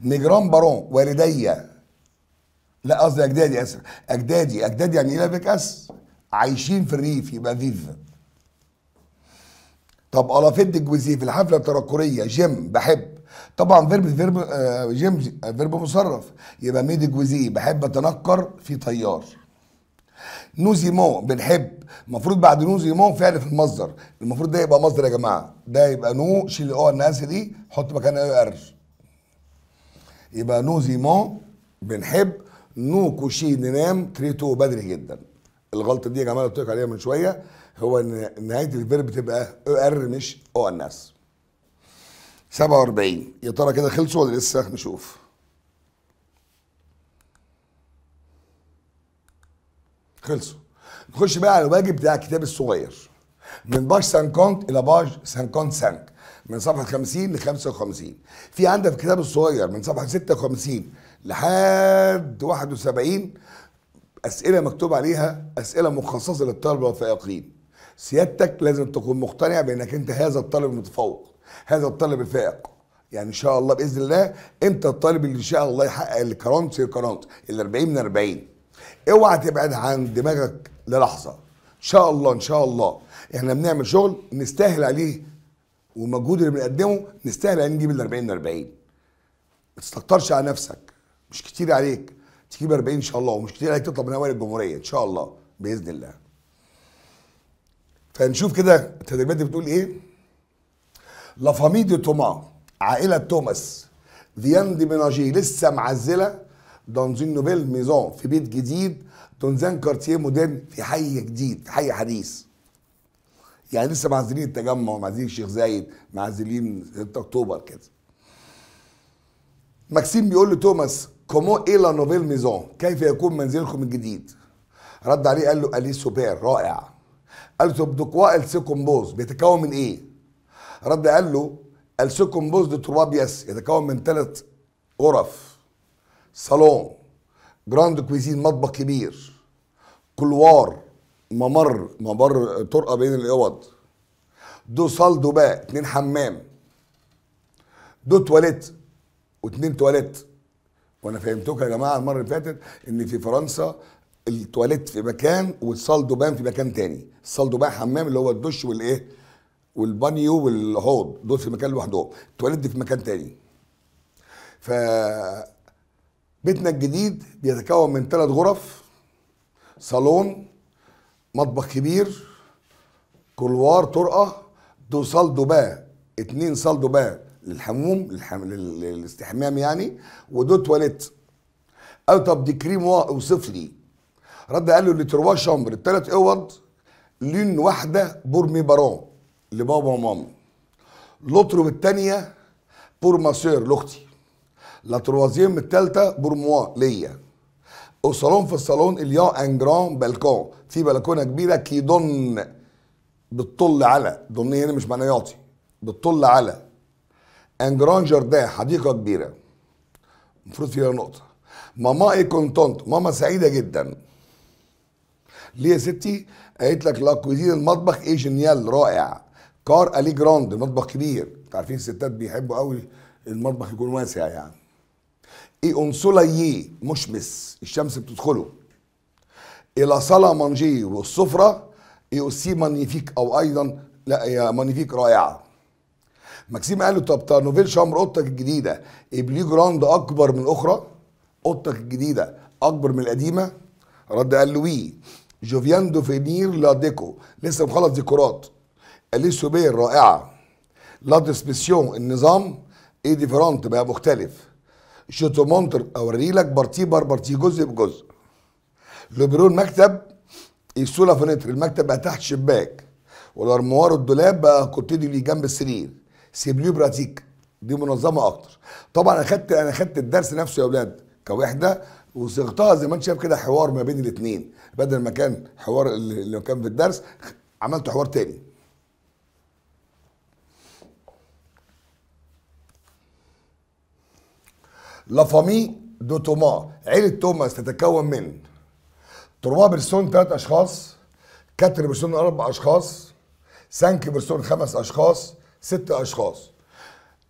S1: نجران بارون والدي لا قصدي اجدادي اسف اجدادي اجدادي يعني ايه الافيكاس؟ عايشين في الريف يبقى فيف طب الافيد الجوزي في الحفله التنكريه جيم بحب طبعا فيرب فيرب آه، جيم فيرب مصرف يبقى ميد جوزي بحب اتنكر في طيار نوزيمون بنحب المفروض بعد نوزيمون فعل في المصدر المفروض ده يبقى مصدر يا جماعه ده يبقى نو شيل او الناس دي حط مكانها إيه ار يبقى نوزيمون بنحب نو كوشي ننام تريتو بدري جدا الغلطه دي يا جماعه قلت لك عليها من شويه هو ان نهايه الفيرب تبقى او إيه ار مش او الناس 47 يا ترى كده خلصوا ولا لسه نشوف خلصوا نخش بقى على الواجب بتاع الكتاب الصغير من باج 50 الى باج 55 سانك من صفحه 50 ل 55 في عندك الكتاب الصغير من صفحه 56 لحد 71 اسئله مكتوب عليها اسئله مخصصه للطلبه الفائقين سيادتك لازم تكون مقتنع بانك انت هذا الطالب المتفوق هذا الطالب الفائق يعني ان شاء الله باذن الله انت الطالب اللي ان شاء الله يحقق الكرونت كرونت ال 40 من 40 اوعى تبعد عن دماغك للحظه ان شاء الله ان شاء الله احنا بنعمل شغل نستاهل عليه والمجهود اللي بنقدمه نستاهل عليه نجيب ال 40 40 ما تستكترش على نفسك مش كتير عليك تجيب 40 ان شاء الله ومش كتير عليك تطلب من اوائل الجمهوريه ان شاء الله باذن الله فنشوف كده التدريبات دي بتقول ايه دي توما عائله توماس دي مناجي لسه معزله دانزين نوبيل ميزون في بيت جديد تونزان كارتيه مودرن في حي جديد في حي حديث يعني لسه معزلين التجمع معزلين الشيخ زايد معزلين 6 اكتوبر كده ماكسيم بيقول لتوماس كومو لا نوفيل ميزون كيف يكون منزلكم الجديد رد عليه قال له ألي سوبر رائع قال له طب دكوا السيكومبوز بيتكون من ايه رد قال له السيكومبوز دو تروبابياس يتكون من ثلاث غرف صالون جراند كويزين مطبخ كبير كلوار ممر ممر طرقه بين الاوض دو صال دو باء اتنين حمام دو تواليت واتنين تواليت وانا فهمتوك يا جماعه المره اللي فاتت ان في فرنسا التواليت في مكان والصال دو بان في مكان تاني الصال دو باء حمام اللي هو الدش والايه والبانيو والحوض دول في مكان لوحدهم التواليت دي في مكان تاني ف بيتنا الجديد بيتكون من ثلاث غرف صالون مطبخ كبير كلوار طرقه دو صال با اتنين صال با للحموم للحم... للاستحمام يعني ودو تواليت قال طب دي كريم اوصف لي رد قال له اللي تروا شامبر الثلاث اوض لين واحده بورمي بارون لبابا وماما لطرب الثانيه بور ماسور لاختي لا تروازيام الثالثه بورموا ليا صالون في الصالون اليا ان جران بالكون في بلكونه كبيره كي دون بتطل على دون هنا مش معناه يعطي بتطل على ان جران جاردان حديقه كبيره المفروض فيها نقطه ماما اي كونتونت ماما سعيده جدا ليه يا ستي قالت لك لا كوزين المطبخ ايه جنيال رائع كار الي جراند مطبخ كبير انتوا عارفين الستات بيحبوا قوي المطبخ يكون واسع يعني ايونسولايي مشمس الشمس بتدخله الى صلا مانجي والسفره ايوسي مانيفيك او ايضا لا يا مانيفيك رائعه ماكسيم قال له طب نوفيل شمر اوضتك الجديده ابلي جراند اكبر من الاخرى اوضتك الجديده اكبر من القديمه رد قال له وي جوفيان دوفينير لا ديكو لسه مخلص ديكورات اليسو بير رائعه لا ديسبسيون النظام اي ديفيرونت بقى مختلف شوتومونتر اوري لك بارتي بار بارتي جزء بجزء لوبرون مكتب يسولا فنتر المكتب بقى تحت شباك والارموار والدولاب بقى كوتيدي اللي جنب السرير سيبليو براتيك دي منظمه اكتر طبعا انا خدت انا خدت الدرس نفسه يا اولاد كوحده وصيغتها زي ما انت شايف كده حوار ما بين الاثنين بدل ما كان حوار اللي كان في الدرس عملت حوار تاني لافامي دو توما عيلة توماس تتكون من تروا بيرسون ثلاث أشخاص كاتر بيرسون أربع أشخاص سانك بيرسون خمس أشخاص ست أشخاص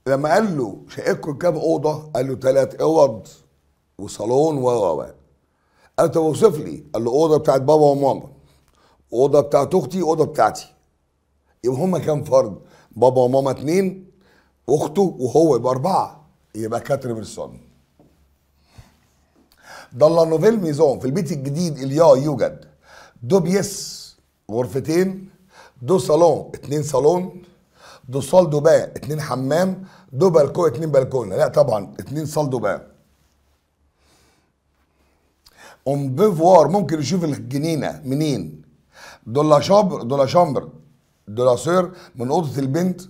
S1: لما قال له شقتكم كام أوضة؟ قال له ثلاث أوض وصالون و و و قال له طب اوصف لي قال له أوضة بتاعت بابا وماما أوضة بتاعت أختي أوضة بتاعتي يبقى هما كام فرد؟ بابا وماما اتنين أخته وهو يبقى أربعة يبقى كاتر بيرسون دلا نوفيل ميزون في البيت الجديد اليا يوجد دو بيس غرفتين دو صالون اتنين صالون دو صال دو با اتنين حمام دو بالكو اتنين بالكونه لا طبعا اتنين صال دو با اون بيفوار ممكن نشوف الجنينه منين دو لا شامبر لا شامبر لا سور من اوضه البنت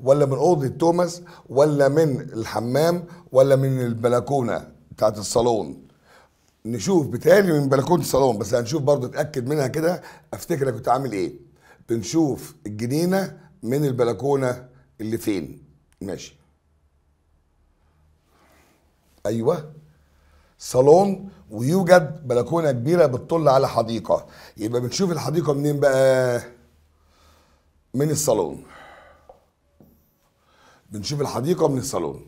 S1: ولا من اوضه توماس ولا من الحمام ولا من البلكونه بتاعت الصالون نشوف بتهيألي من بلكونه الصالون بس هنشوف برضه اتاكد منها كده افتكر انا كنت عامل ايه بنشوف الجنينه من البلكونه اللي فين ماشي ايوه صالون ويوجد بلكونه كبيره بتطل على حديقه يبقى بنشوف الحديقه منين بقى من الصالون بنشوف الحديقه من الصالون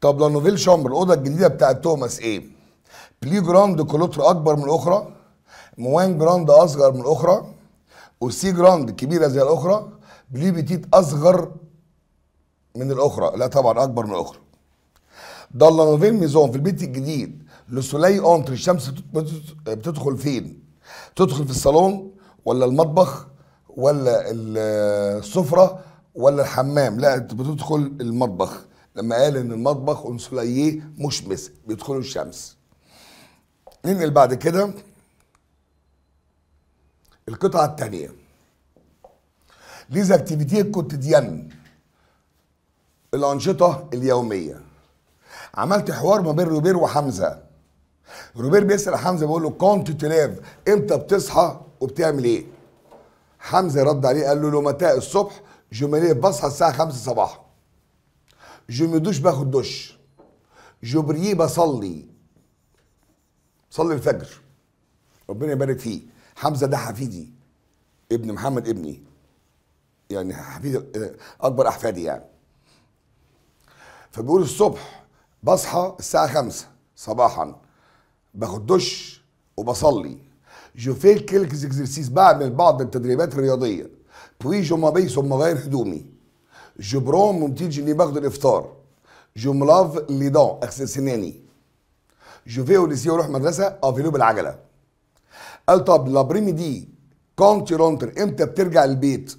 S1: طب لو نوفيل شامبر الاوضه الجديده بتاعت توماس ايه بلي جراند كلوتر اكبر من الاخرى موان جراند اصغر من الاخرى وسي جراند كبيره زي الاخرى بلي بتيت اصغر من الاخرى لا طبعا اكبر من الاخرى ضل نوفيل ميزون في البيت الجديد لسولي اونتر الشمس بتدخل فين تدخل في الصالون ولا المطبخ ولا السفره ولا الحمام لا بتدخل المطبخ لما قال ان المطبخ اون مشمس بيدخله الشمس ننقل بعد كده القطعة الثانية ليز اكتيفيتي كوتيديان الأنشطة اليومية عملت حوار ما بين روبير وحمزة روبير بيسأل حمزة بيقول له كونت تلاف امتى بتصحى وبتعمل ايه؟ حمزة رد عليه قال له لو متى الصبح جوماليه بصحى الساعة 5 صباحا جوميدوش باخد دش جبريه بصلي صلي الفجر ربنا يبارك فيه حمزه ده حفيدي ابن محمد ابني يعني حفيد آه، اكبر احفادي يعني فبيقول الصبح بصحى الساعه خمسة صباحا باخد دش وبصلي جو فيل اكزرسيس بعمل بعض التدريبات الرياضيه بوي جو مابي ثم غير هدومي جو بروم ممتيج باخد الافطار جو ملاف لي دون اغسل سناني جوفيه وليسيه يروح مدرسه افيلو آه، بالعجله قال طب لابريمي دي كونت رونتر امتى بترجع البيت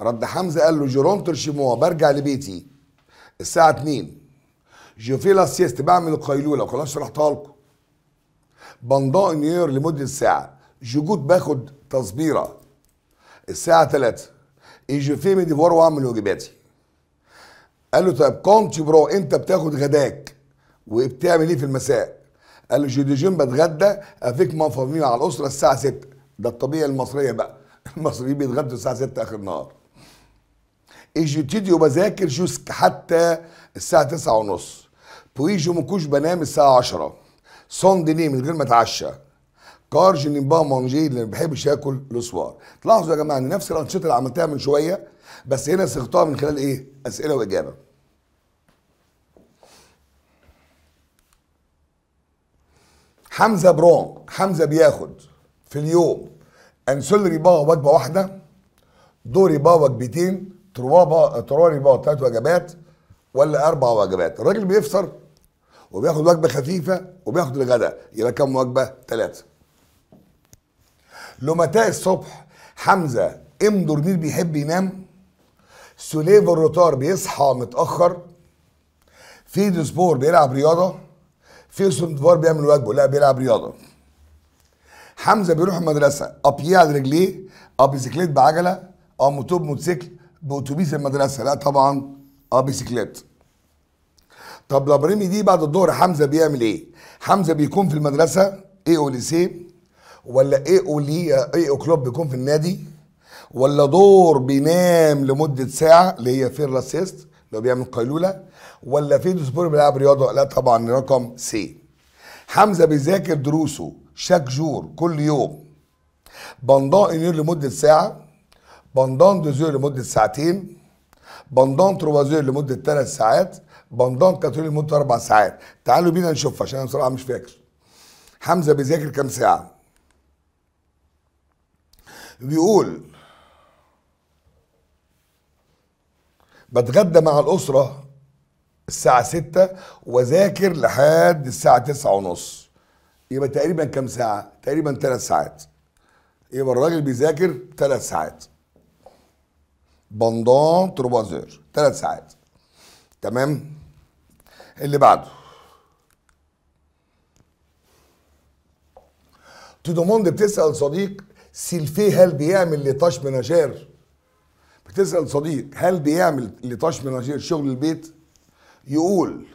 S1: رد حمزه قال له جورونتر شيموا برجع لبيتي الساعه 2 لا لاسيست بعمل القيلوله وخلاص شرحتها لكم بنضاء نيور لمده ساعه جوجوت باخد تصبيره الساعه 3 إيه جوفي مي ديفوار واعمل واجباتي قال له طيب كونتي برو امتى بتاخد غداك وبتعمل ايه في المساء قال له جيديجين بتغدى افيك مون على الاسره الساعه 6 ده الطبيعه المصريه بقى [laughs] المصريين بيتغدوا الساعه 6 اخر النهار الجوتيديو بذاكر جوسك حتى الساعه 9 ونص بويجو مكوش بنام الساعه 10 سون ديني من غير ما اتعشى كارج جنبا مانجي اللي ما بحبش اكل لسوار تلاحظوا يا جماعه ان نفس الانشطه اللي عملتها من شويه بس هنا صيغتها من خلال ايه اسئله واجابه حمزه برون حمزه بياخد في اليوم انسولري باور وجبه واحده دوري باور وجبتين تروابا ترواري باور ثلاث وجبات ولا اربع وجبات الراجل بيفطر وبياخد وجبه خفيفه وبياخد الغداء يبقى كم وجبه ثلاثه متاع الصبح حمزه ام دورنيل بيحب ينام سوليف الروتار بيصحى متاخر فيدو سبور بيلعب رياضه في دفار بيعمل واجبه لا بيلعب رياضه حمزه بيروح المدرسه ابي على رجليه ابي سيكليت بعجله اه موتوب موتوسيكل باتوبيس المدرسه لا طبعا ابي سيكليت طب لابريمي دي بعد الظهر حمزه بيعمل ايه حمزه بيكون في المدرسه ايه او سي ولا ايه او لي ايه او كلوب بيكون في النادي ولا دور بينام لمده ساعه اللي هي فيرلاسيست اللي هو بيعمل قيلوله ولا في بوري بيلعب رياضه لا طبعا رقم سي حمزه بيذاكر دروسه شاك جور كل يوم بندان انير لمده ساعه بندان دوزور لمده ساعتين بندان تروازور لمده ثلاث ساعات بندان كاتولي لمده اربع ساعات تعالوا بينا نشوف عشان انا بصراحه مش فاكر حمزه بيذاكر كام ساعه بيقول بتغدى مع الاسره الساعة ستة وذاكر لحد الساعة تسعة ونص يبقى تقريبا كام ساعة؟ تقريبا ثلاث ساعات يبقى الراجل بيذاكر ثلاث ساعات بندان تروبازير ثلاث ساعات تمام اللي بعده تودوموند بتسأل صديق سيلفي هل بيعمل لطاش مناجير بتسأل صديق هل بيعمل لطاش مناجير شغل البيت يقول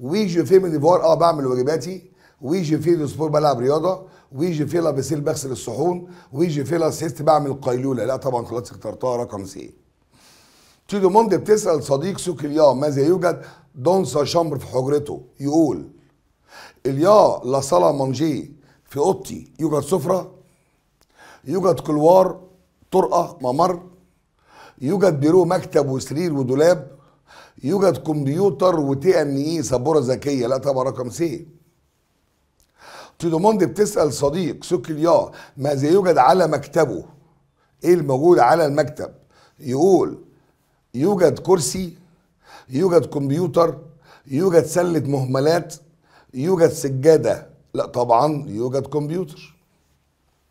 S1: ويجي في من ديفوار اه بعمل واجباتي ويجي في سبور بلعب رياضه ويجي في لا بسيل بغسل الصحون ويجي في سيست بعمل قيلوله لا طبعا خلاص اخترتها رقم سي تيدو موند بتسال صديق سوق اليا ماذا يوجد دونسا شامبر في حجرته يقول اليا لا صاله مانجي في اوضتي يوجد سفره يوجد كلوار طرقه ممر يوجد بيرو مكتب وسرير ودولاب يوجد كمبيوتر وتي ان اي سبوره ذكيه لا طبعا رقم سي تودوموند بتسال صديق سوكليا ماذا يوجد على مكتبه ايه الموجود على المكتب يقول يوجد كرسي يوجد كمبيوتر يوجد سله مهملات يوجد سجاده لا طبعا يوجد كمبيوتر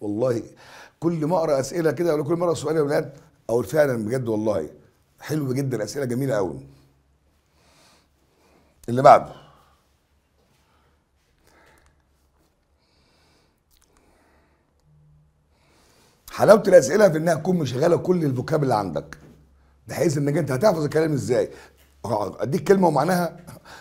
S1: والله كل ما اقرا اسئله كده ولا كل مره سؤال يا ولاد او فعلا بجد والله حلو جدا اسئله جميله قوي اللي بعده حلاوه الاسئله في انها تكون مشغله كل الفوكاب اللي عندك بحيث انك انت هتحفظ الكلام ازاي اديك كلمه ومعناها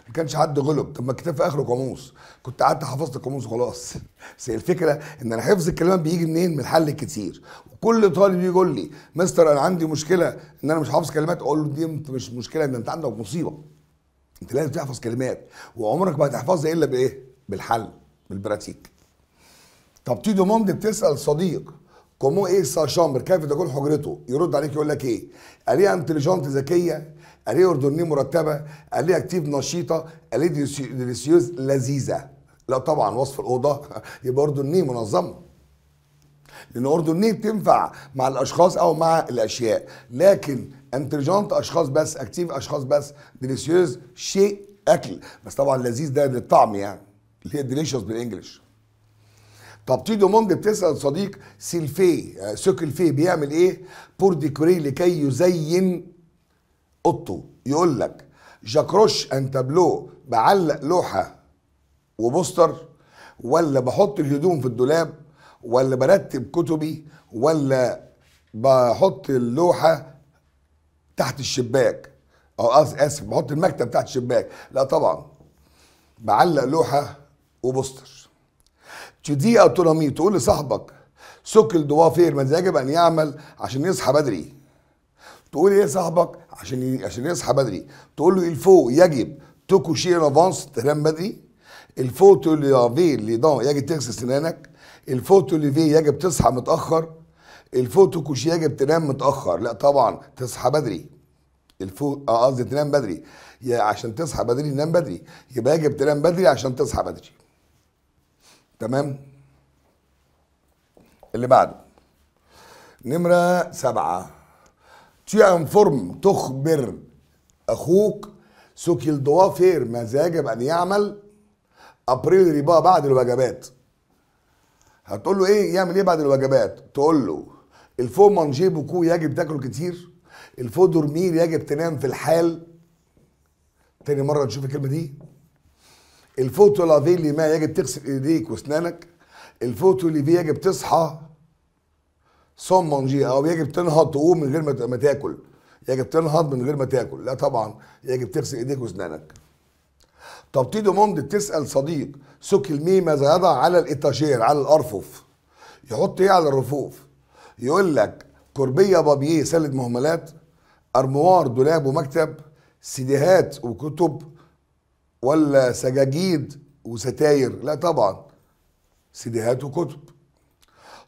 S1: ما كانش حد غلب طب ما الكتاب في اخره قاموس كنت قعدت حفظت القاموس خلاص [laughs] بس الفكره ان انا حفظ الكلام بيجي منين من الحل كتير وكل طالب يجي يقول لي مستر انا عندي مشكله ان انا مش حافظ كلمات اقول له دي مش مشكله ده انت عندك مصيبه انت لازم تحفظ كلمات وعمرك ما هتحفظها الا بايه؟ بالحل بالبراتيك طب دو موند بتسال صديق كومو ايه سا شامبر كيف تكون حجرته يرد عليك يقول لك ايه؟ اليه انتليجنت ذكيه اليه اردنيه مرتبه اليه اكتيف نشيطه اليه ديليسيوز لذيذه لا طبعا وصف الاوضه [laughs] يبقى اردنيه منظمه لان اردنيه بتنفع مع الاشخاص او مع الاشياء لكن انتليجنت اشخاص بس اكتيف اشخاص بس ديليسيوز شيء اكل بس طبعا لذيذ ده للطعم يعني اللي هي ديليشيوس بالانجلش طب تي موند بتسال صديق سيلفي آه، سوكلفي بيعمل ايه بور ديكوري لكي يزين اوضته يقول لك جاكروش ان تابلو بعلق لوحه وبوستر ولا بحط الهدوم في الدولاب ولا برتب كتبي ولا بحط اللوحه تحت الشباك او اسف بحط المكتب تحت الشباك لا طبعا بعلق لوحه وبوستر تدي اوتونومي تقول لصاحبك سكل دوافير ماذا يجب ان يعمل عشان يصحى بدري تقول ايه صاحبك عشان ي... عشان يصحى بدري تقول له الفو يجب شي افانس تنام بدري الفوتو لافي لي دون آه، يجب تغسل سنانك الفوتو ليفي يجب تصحى متاخر الفوتو يجب بتنام متاخر لا طبعا تصحى بدري الفو اه قصدي تنام بدري يا عشان تصحى بدري تنام بدري يبقى يجب تنام بدري عشان تصحى بدري تمام اللي بعده نمرة سبعة انفورم تخبر أخوك سوكيل دوا فير يجب أن يعمل أبريل ريبا بعد الوجبات هتقول له إيه يعمل إيه بعد الوجبات تقول له الفو مانجي بوكو يجب تاكل كتير الفو دورمير يجب تنام في الحال تاني مره نشوف الكلمه دي الفوتو اللي ما يجب تغسل ايديك واسنانك الفو ليفي يجب تصحى صوم مانجي او يجب تنهض تقوم من غير ما تاكل يجب تنهض من غير ما تاكل لا طبعا يجب تغسل ايديك واسنانك طب تيدو موند بتسال صديق سوكي المي ماذا يضع على الاتاجير على الارفف يحط ايه على الرفوف يقول لك كربيه بابييه سلة مهملات أرموار دولاب ومكتب سيديهات وكتب ولا سجاجيد وستاير لا طبعا سيديهات وكتب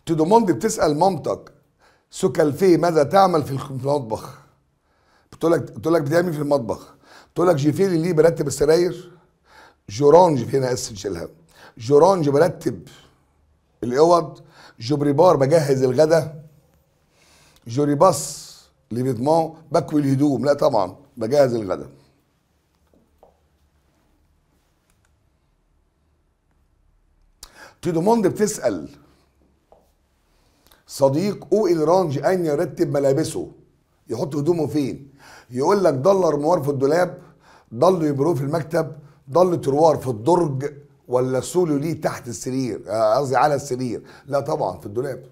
S1: تدوموندي بتسأل مامتك سوكالفي ماذا تعمل في المطبخ بتقول لك بتقول لك بتعمل إيه في المطبخ بتقول لك جيفيلي اللي برتب السراير جورانج في هنا اسف نشيلها جورانج برتب الاوض جبريبار بجهز الغدا جوري باص لفيتمون بكوي الهدوم لا طبعا بجهز الغداء تيدوموند بتسأل صديق او الرانج ان يرتب ملابسه يحط هدومه فين يقول لك ضل رموار في الدولاب ضل يبرو في المكتب ضل تروار في الدرج ولا سولو ليه تحت السرير آه، قصدي على السرير لا طبعا في الدولاب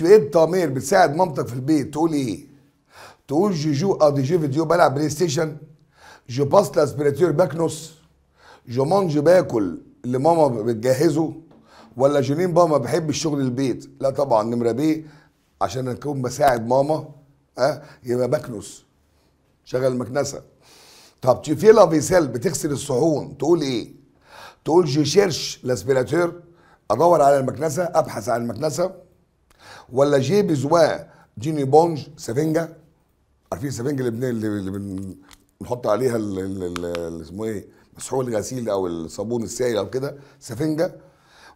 S1: انت إيه ضمير بتساعد مامتك في البيت تقول ايه؟ تقول جوجو ادي آه، جي فيديو بلعب بلاي ستيشن جو باس لاسبيراتور باكنوس جو جومانجي باكل اللي ماما بتجهزه ولا بابا ما بحب الشغل البيت لا طبعا نمره بيه عشان اكون بساعد ماما اه يبقى باكنوس شغل المكنسه طب في لافيسيل بتغسل الصحون تقول ايه؟ تقول جو شيرش لاسبيراتور ادور على المكنسه ابحث عن المكنسه ولا جي بزواق جيني بونج سفنجه عارفين السفنجه اللي اللي بنحط عليها اللي اسمه ايه مسحوق الغسيل او الصابون السائل او كده سفنجه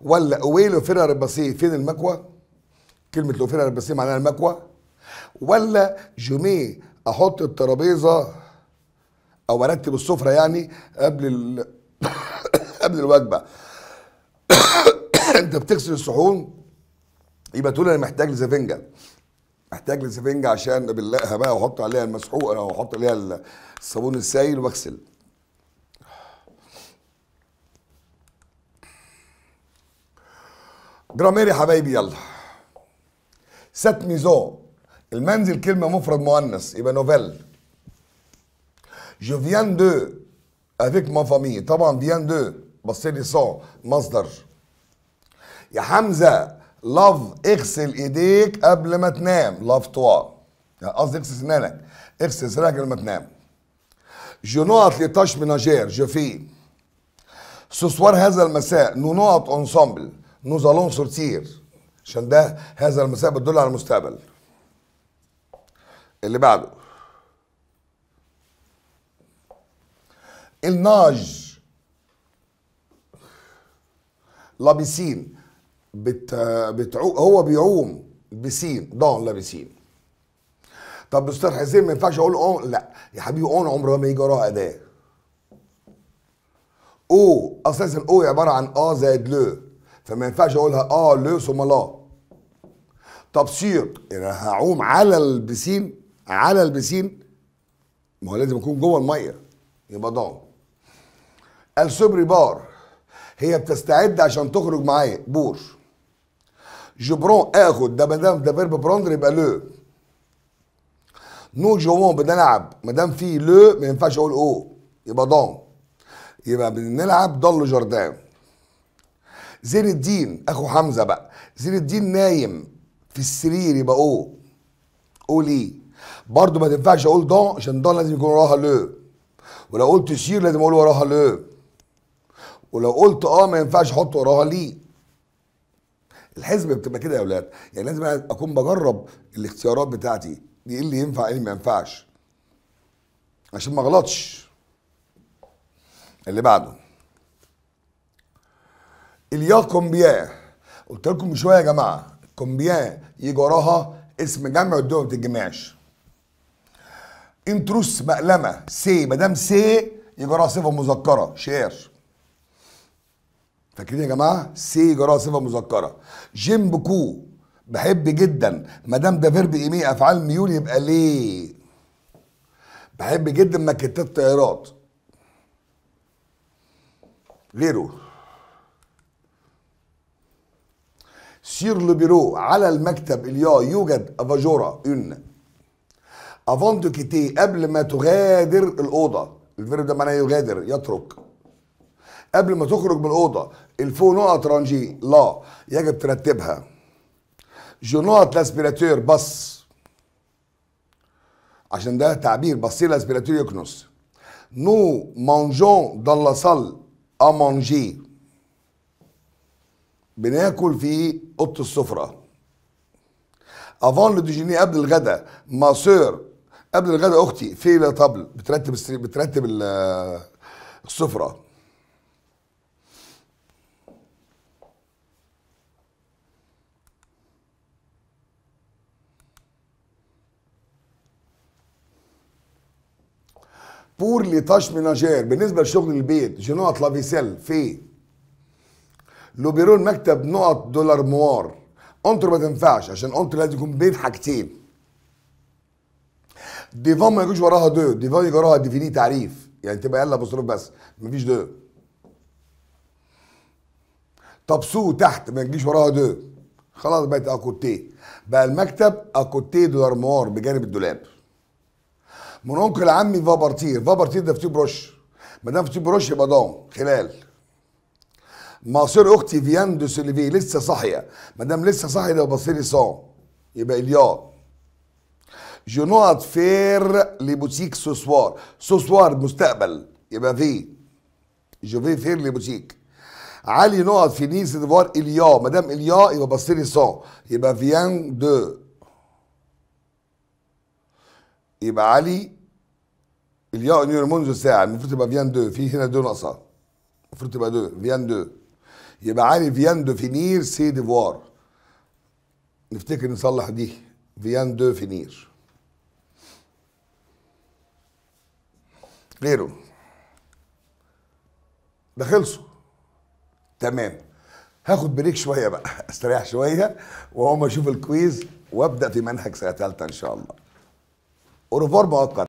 S1: ولا اويلو فيرا رباسي فين المكوى كلمه لو فيرا رباسي معناها المكوى ولا جوميه احط الترابيزه او ارتب السفره يعني قبل ال... [coughs] قبل الوجبه [coughs] انت بتغسل الصحون يبقى تقول انا محتاج لسفنجه محتاج لسفنجه عشان بالله بقى واحط عليها المسحوق او احط عليها الصابون السائل واغسل جرامير يا حبايبي يلا سات ميزو المنزل كلمه مفرد مؤنث يبقى نوفيل جو فيان دو افيك ما فامي طبعا فيان دو بص لي صا مصدر يا حمزه لاف اغسل ايديك قبل ما تنام لاف توا يعني قصدي اغسل سنانك اغسل سنانك قبل ما تنام جو note لي تاش ménagères, جو في Ce هذا المساء, نو نوات انسومبل نو زالون سورتير عشان ده هذا المساء بتدل على المستقبل. اللي بعده. الناج. لابسين. بت... بتعو... هو بيعوم بسين ضال لا بسين طب استاذ حسين ما ينفعش اقول اون لا يا حبيبي اون عمرها ما يجي وراها اداه او اساسا او عباره عن اه زائد لو فما ينفعش اقولها اه لو ثم لا طب سير يعني هعوم على البسين على البسين ما هو لازم اكون جوه الميه يبقى ضال السبري بار هي بتستعد عشان تخرج معايا بور Je prends اخد ده مدام ده فيرب بروندر يبقى لو نو جوون بدنا نلعب مدام في لو ما ينفعش اقول او يبقى دون يبقى بنلعب ضل جردان زين الدين اخو حمزه بقى زين الدين نايم في السرير يبقى او او ليه برضه ما تنفعش اقول دون عشان دون لازم يكون وراها لو ولو قلت سير لازم اقول وراها لو ولو قلت اه ما ينفعش احط وراها ليه الحزب بتبقى كده يا اولاد يعني لازم اكون بجرب الاختيارات بتاعتي دي ايه اللي ينفع ايه اللي ما ينفعش عشان ما اغلطش اللي بعده اليا كومبيا قلت لكم من شويه يا جماعه كومبيا يجي وراها اسم جمع الدول ما بتتجمعش انتروس مقلمه سي مدام سي يجي وراها صفه مذكره شير فاكرين يا جماعه سي جراها صفه مذكره جيم بكو بحب جدا ما دام ده فيرب ايمي افعال ميول يبقى ليه بحب جدا ماكيتات طيارات غيره سير بيرو على المكتب اليا يوجد افاجورا اون افون دو كيتي قبل ما تغادر الاوضه الفيرب ده معناه يغادر يترك قبل ما تخرج من الاوضه الفو نقط رانجي لا يجب ترتبها جو نقط لاسبيراتور بص عشان ده تعبير بصي لاسبيراتور يكنس نو مانجون دان لاسال امانجي بناكل في اوضه السفره افون لو ديجيني قبل الغداء ماسور قبل الغداء اختي في لا طبل بترتب بترتب آه، السفره بور لي تاش ميناجير بالنسبه لشغل البيت جنوط لافيسيل في بيرو المكتب نقط دولار موار انتر ما تنفعش عشان انتر لازم يكون بين حاجتين ديفان ما يجوش وراها دو ديفان يجي وراها ديفيني تعريف يعني تبقى يلا بصروف بس مفيش دو طب سو تحت ما يجيش وراها دو خلاص بقت اكوتي بقى المكتب اكوتي دولار موار بجانب الدولاب من انكل عمي فابرتير فابرتير ده في بروش طيب مدام فتيو بروش في طيب يبقى ضام خلال مصير اختي فيان دو سوليفي لسه صاحيه مدام لسه صاحيه ده بصيري صام يبقى اليا جو نقط فير لبوتيك سوسوار سوسوار مستقبل يبقى في جو في فير لبوتيك علي نقط في نيس ديفوار اليا مدام اليا يبقى بصيري صان يبقى فيان دو يبقى علي الياء نيور منذ ساعة المفروض تبقى فيان دو في هنا دو ناقصة المفروض تبقى دو فيان دو يبقى علي فيان دو فينير سي ديفوار نفتكر نصلح دي فيان دو فينير غيره ده خلصوا تمام هاخد بريك شويه بقى [laughs] استريح شويه واقوم اشوف الكويز وابدا في منهج سنه ثالثه ان شاء الله और बहुत कर